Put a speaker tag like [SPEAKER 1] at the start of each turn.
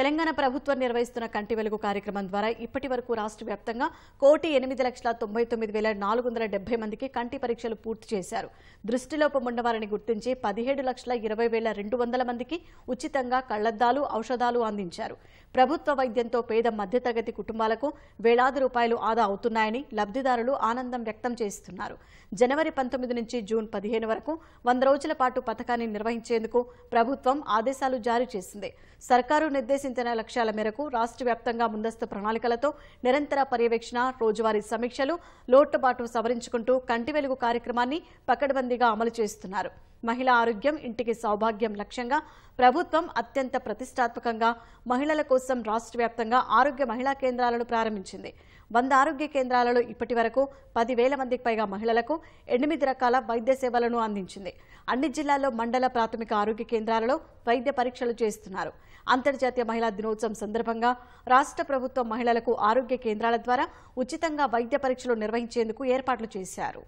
[SPEAKER 1] తెలంగాణ ప్రభుత్వం నిర్వహిస్తున్న కంటి వెలుగు కార్యక్రమం ద్వారా ఇప్పటి వరకు రాష్ట్ర వ్యాప్తంగా కోటి ఎనిమిది లక్షల తొంభై తొమ్మిది వేల నాలుగు వందల డెబ్బై మందికి కంటి పరీక్షలు పూర్తి చేశారు దృష్టిలోపం ఉన్నవారిని గుర్తించి పదిహేడు లక్షల ఇరవై వేల రెండు వందల మందికి ఉచితంగా కళ్లద్దాలు ఔషధాలు అందించారు ప్రభుత్వ వైద్యంతో పేద మధ్యతరగతి కుటుంబాలకు వేలాది రూపాయలు ఆదా అవుతున్నాయని లబ్ధిదారులు ఆనందం వ్యక్తం చేస్తున్నారు జనవరి పంతొమ్మిది నుంచి జూన్ పదిహేను వరకు వంద రోజుల పాటు పథకాన్ని నిర్వహించేందుకు ప్రభుత్వం ఆదేశాలు జారీ చేసింది సర్కారు నిర్దేశించారు నిర్దేశించిన లక్ష్యాల మేరకు రాష్ట్ర వ్యాప్తంగా ముందస్తు ప్రణాళికలతో నిరంతర పర్యవేక్షణ రోజువారీ సమీక్షలు లోటుబాటు సవరించుకుంటూ కంటి వెలుగు కార్యక్రమాన్ని పకడ్బందీగా అమలు చేస్తున్నారు మహిళా ఆరోగ్యం ఇంటికి సౌభాగ్యం లక్ష్యంగా ప్రభుత్వం అత్యంత ప్రతిష్టాత్మకంగా మహిళల కోసం రాష్ట్ర వ్యాప్తంగా ఆరోగ్య మహిళా కేంద్రాలను ప్రారంభించింది వంద ఆరోగ్య కేంద్రాలలో ఇప్పటి వరకు పదివేల మందికి పైగా మహిళలకు ఎనిమిది రకాల వైద్య సేవలను అందించింది అన్ని జిల్లాల్లో మండల ప్రాథమిక ఆరోగ్య కేంద్రాలలో వైద్య పరీక్షలు చేస్తున్నారు అంతర్జాతీయ మహిళా దినోత్సవం సందర్భంగా రాష్ట్ర ప్రభుత్వం మహిళలకు ఆరోగ్య కేంద్రాల ద్వారా ఉచితంగా వైద్య పరీక్షలు నిర్వహించేందుకు ఏర్పాట్లు చేశారు